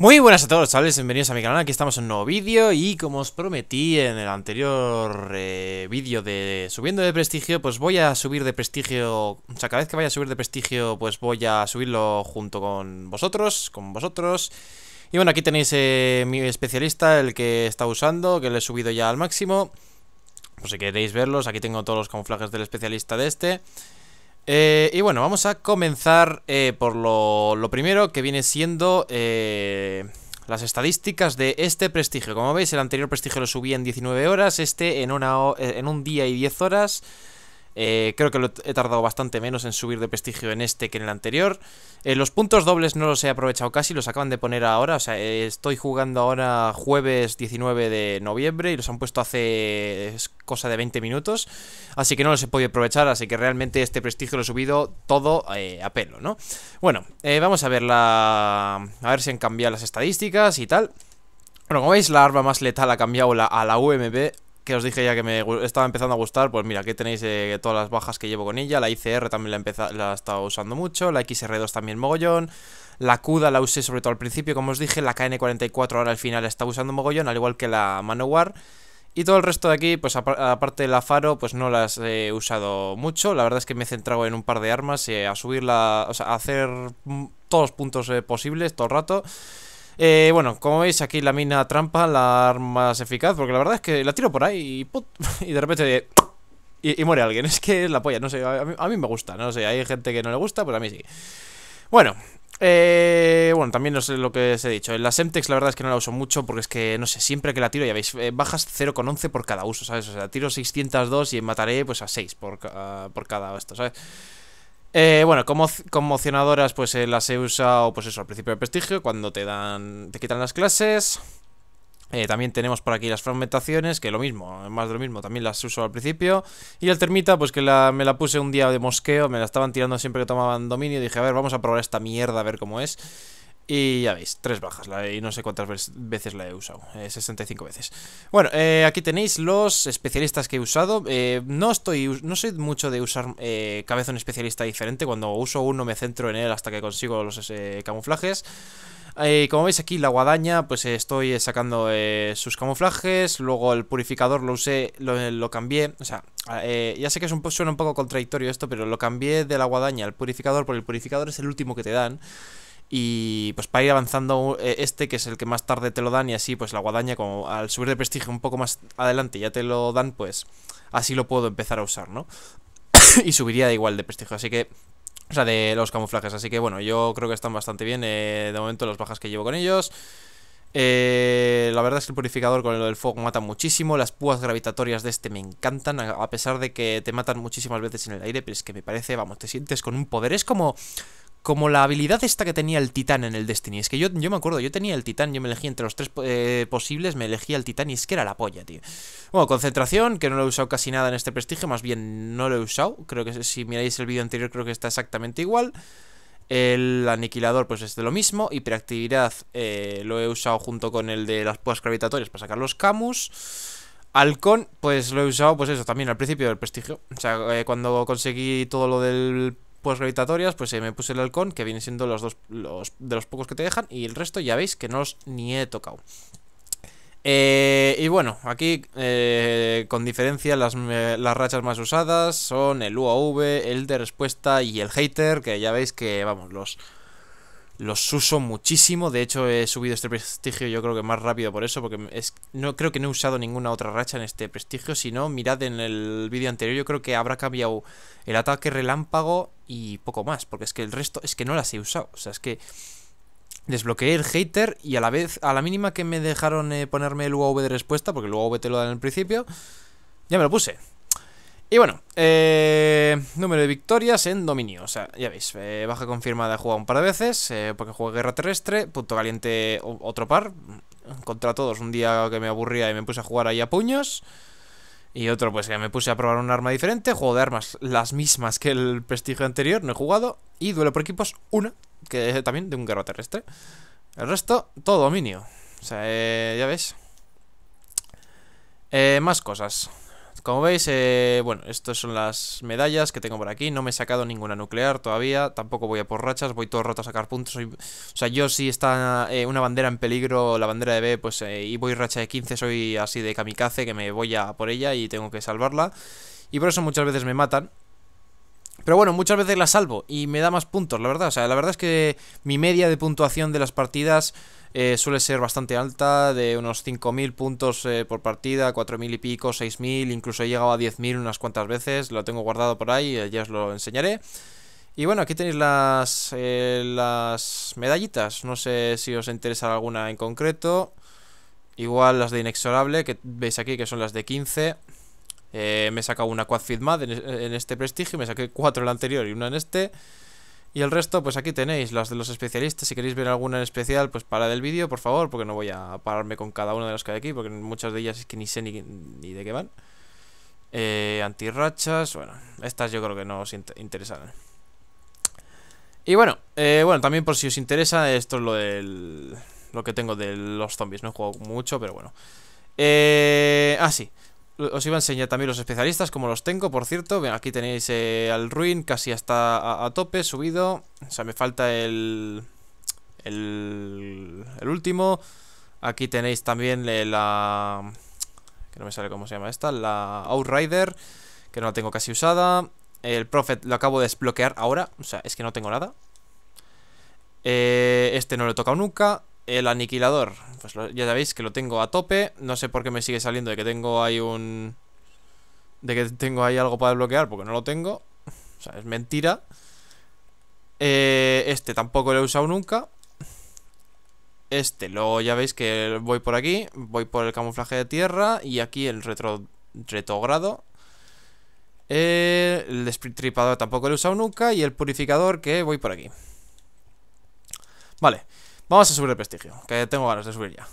Muy buenas a todos chavales, bienvenidos a mi canal, aquí estamos en un nuevo vídeo y como os prometí en el anterior eh, vídeo de subiendo de prestigio, pues voy a subir de prestigio, o sea cada vez que vaya a subir de prestigio pues voy a subirlo junto con vosotros, con vosotros y bueno aquí tenéis eh, mi especialista, el que está usando, que le he subido ya al máximo, pues si queréis verlos, aquí tengo todos los camuflajes del especialista de este eh, y bueno, vamos a comenzar eh, por lo, primero que viene siendo eh, las estadísticas de este prestigio. Como veis, el anterior prestigio lo subí en 19 horas, este en, una, en un día y 10 horas. Eh, creo que he tardado bastante menos en subir de prestigio en este que en el anterior. Eh, los puntos dobles no los he aprovechado casi, los acaban de poner ahora. O sea, eh, estoy jugando ahora jueves 19 de noviembre y los han puesto hace cosa de 20 minutos. Así que no los he podido aprovechar, así que realmente este prestigio lo he subido todo a pelo, ¿no? Bueno, vamos a ver A ver si han cambiado las estadísticas y tal. Bueno, como veis, la arma más letal ha cambiado a la UMB, que os dije ya que me estaba empezando a gustar, pues mira, aquí tenéis eh, todas las bajas que llevo con ella, la ICR también la, he estado usando mucho, la XR2 también mogollón, la CUDA la usé sobre todo al principio, como os dije, la KN44 ahora al final está usando mogollón, al igual que la Manowar, y todo el resto de aquí, pues aparte de la Faro, pues no las he usado mucho, la verdad es que me he centrado en un par de armas, eh, a subirla, o sea, a hacer mm, todos los puntos eh, posibles todo el rato... Eh, bueno, como veis aquí la mina trampa, la arma más eficaz, porque la verdad es que la tiro por ahí y, de repente... Y, muere alguien, es que es la polla, no sé, a mí, me gusta, no sé, hay gente que no le gusta, pero a mí sí. Bueno, eh, bueno, también no sé lo que os he dicho. en La Semtex la verdad es que no la uso mucho porque es que, no sé, siempre que la tiro, ya veis, eh, bajas 0,11 por cada uso, ¿sabes? O sea, tiro 602 y mataré pues a 6 por, por cada esto, ¿sabes? Eh, bueno, como conmocionadoras, pues eh, las he usado, pues eso, al principio de prestigio, cuando te dan. te quitan las clases. Eh, también tenemos por aquí las fragmentaciones, que lo mismo, más de lo mismo, también las uso al principio. Y el termita, pues que me la puse un día de mosqueo, me la estaban tirando siempre que tomaban dominio. Y dije, a ver, vamos a probar esta mierda, a ver cómo es. Y ya veis, tres bajas, y no sé cuántas veces la he usado, 65 eh, veces. Bueno, eh, aquí tenéis los especialistas que he usado. Eh, no estoy, no soy mucho de usar cabeza un especialista diferente, cuando uso uno me centro en él hasta que consigo los camuflajes. como veis aquí, la guadaña, pues estoy sacando sus camuflajes, luego el purificador lo usé, lo, lo cambié, o sea, ah, ya sé que es un, suena un poco contradictorio esto, pero lo cambié de la guadaña al purificador, porque el purificador es el último que te dan. Y pues para ir avanzando eh, este, que es el que más tarde te lo dan y así pues la guadaña como al subir de prestigio un poco más adelante ya te lo dan, pues así lo puedo empezar a usar, ¿no? y subiría de igual de prestigio, así que... O sea, de los camuflajes, así que bueno, yo creo que están bastante bien eh, de momento las bajas que llevo con ellos. Eh, la verdad es que el purificador con lo del fuego mata muchísimo. Las púas gravitatorias de este me encantan, a pesar de que te matan muchísimas veces en el aire, pero es que me parece, vamos, te sientes con un poder. Es como como la habilidad esta que tenía el titán en el Destiny. Es que yo, yo me acuerdo, yo tenía el titán, yo me elegí entre los tres eh, posibles, me elegí el titán y es que era la polla, tío. Bueno, concentración, que no lo he usado casi nada en este prestigio, más bien no lo he usado. Creo que si miráis el vídeo anterior creo que está exactamente igual. El aniquilador pues es de lo mismo. Hiperactividad eh, lo he usado junto con el de las púas gravitatorias para sacar los camus. Halcón, pues lo he usado, pues eso, también al principio del prestigio. O sea, eh, cuando conseguí todo lo del pues gravitatorias, pues se me puse el halcón, que viene siendo los dos los, de los pocos que te dejan, y el resto ya veis que no los ni he tocado. Eh, y bueno, aquí eh, con diferencia las, rachas más usadas son el UAV, el de respuesta y el hater, que ya veis que, vamos, los, los uso muchísimo. De hecho, he subido este prestigio yo creo que más rápido por eso, porque es, no, creo que no he usado ninguna otra racha en este prestigio. Si no, mirad en el vídeo anterior, yo creo que habrá cambiado el ataque relámpago y poco más, porque es que el resto es que no las he usado, o sea, es que desbloqueé el hater y a la vez, a la mínima que me dejaron eh, ponerme el UAV de respuesta, porque el UAV te lo dan en el principio, ya me lo puse. Y bueno, eh, número de victorias en dominio, o sea, ya veis, eh, baja confirmada he jugado un par de veces, porque juego guerra terrestre, punto caliente otro par, contra todos, un día que me aburría y me puse a jugar ahí a puños... Y otro, pues que me puse a probar un arma diferente, juego de armas las mismas que el prestigio anterior, no he jugado. Y duelo por equipos, una, que es también de un guerrero terrestre. El resto, todo dominio. O sea, eh, ya ves. Eh, más cosas. Como veis, eh, bueno, estas son las medallas que tengo por aquí. No me he sacado ninguna nuclear todavía. Tampoco voy a por rachas, voy todo roto a sacar puntos. Soy, o sea, yo si está eh, una bandera en peligro, la bandera de B, pues eh, y voy racha de 15, soy así de kamikaze que me voy a por ella y tengo que salvarla. Y por eso muchas veces me matan. Pero bueno, muchas veces la salvo y me da más puntos, la verdad. O sea, la verdad es que mi media de puntuación de las partidas eh, suele ser bastante alta, de unos 5.000 puntos eh, por partida, 4.000 y pico, 6.000, incluso he llegado a 10.000 unas cuantas veces, lo tengo guardado por ahí, eh, ya os lo enseñaré. Y bueno, aquí tenéis las, las medallitas, no sé si os interesa alguna en concreto. Igual las de Inexorable, que veis aquí que son las de 15. Eh, me he sacado una Quad Fit Mad en, este prestigio, me saqué cuatro en el anterior y una en este. Y el resto, pues aquí tenéis las de los especialistas. Si queréis ver alguna en especial, pues para del vídeo, por favor, porque no voy a pararme con cada una de las que hay aquí, porque muchas de ellas es que ni sé ni, de qué van. Eh, antirrachas, bueno, estas yo creo que no os interesarán Y bueno, eh, bueno, también por si os interesa, esto es lo del, lo que tengo de los zombies. No juego mucho, pero bueno. Eh, ah, sí os iba a enseñar también los especialistas, como los tengo, por cierto. Bien, aquí tenéis eh, al Ruin, casi hasta a, tope, subido. O sea, me falta el, el, el último. Aquí tenéis también eh, la... Que no me sale cómo se llama esta. La Outrider, que no la tengo casi usada. El Prophet lo acabo de desbloquear ahora. O sea, es que no tengo nada. Eh, este no lo he tocado nunca el aniquilador. Pues ya sabéis que lo tengo a tope. No sé por qué me sigue saliendo de que tengo ahí un... De que tengo ahí algo para desbloquear porque no lo tengo. O sea, es mentira. Eh, este tampoco lo he usado nunca. Este, luego ya veis que voy por aquí. Voy por el camuflaje de tierra. Y aquí el retro, retrogrado. Eh, el destripador tampoco lo he usado nunca. Y el purificador que voy por aquí. Vale. Vamos a subir de prestigio, que tengo ganas de subir ya.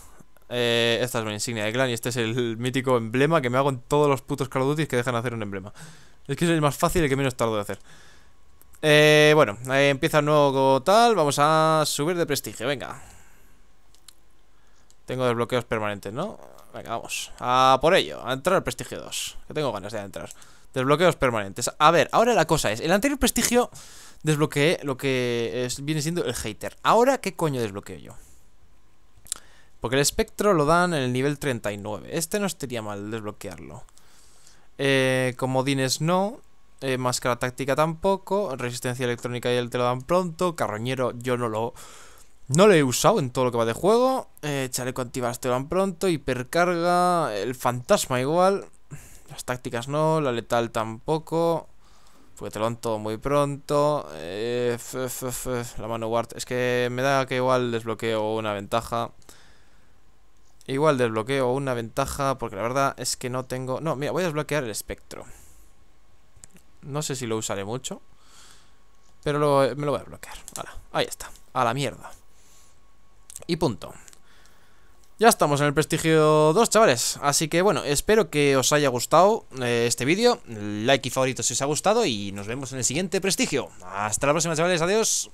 Eh, esta es mi insignia de clan y este es el mítico emblema que me hago en todos los putos Call que dejan hacer un emblema. Es que es el más fácil y el que menos tardo de hacer. Eh, bueno, ahí eh, empieza nuevo tal. Vamos a subir de prestigio, venga. Tengo desbloqueos permanentes, ¿no? Venga, vamos. A por ello, a entrar al prestigio 2. Que tengo ganas de entrar. Desbloqueos permanentes. A ver, ahora la cosa es: el anterior prestigio desbloqueé lo que viene siendo el hater. Ahora, ¿qué coño desbloqueo yo? Porque el espectro lo dan en el nivel 39. Este no estaría mal desbloquearlo. Eh, comodines no. Eh, máscara táctica tampoco. Resistencia electrónica y él te lo dan pronto. Carroñero yo no lo... No lo he usado en todo lo que va de juego. Eh, chaleco antibalas te lo dan pronto. Hipercarga. El fantasma igual. Las tácticas no. La letal tampoco. Fue te muy pronto. todo muy pronto eh, la mano guard Es que me da que igual desbloqueo una ventaja. Igual desbloqueo una ventaja. Porque la verdad es que no tengo. No, mira, voy a desbloquear el espectro. No sé si lo usaré mucho. Pero me lo voy a desbloquear ahí está. A la mierda. Y punto. Ya estamos en el Prestigio 2, chavales. Así que bueno, espero que os haya gustado eh, este vídeo. Like y favorito si os ha gustado. Y nos vemos en el siguiente Prestigio. Hasta la próxima, chavales. Adiós.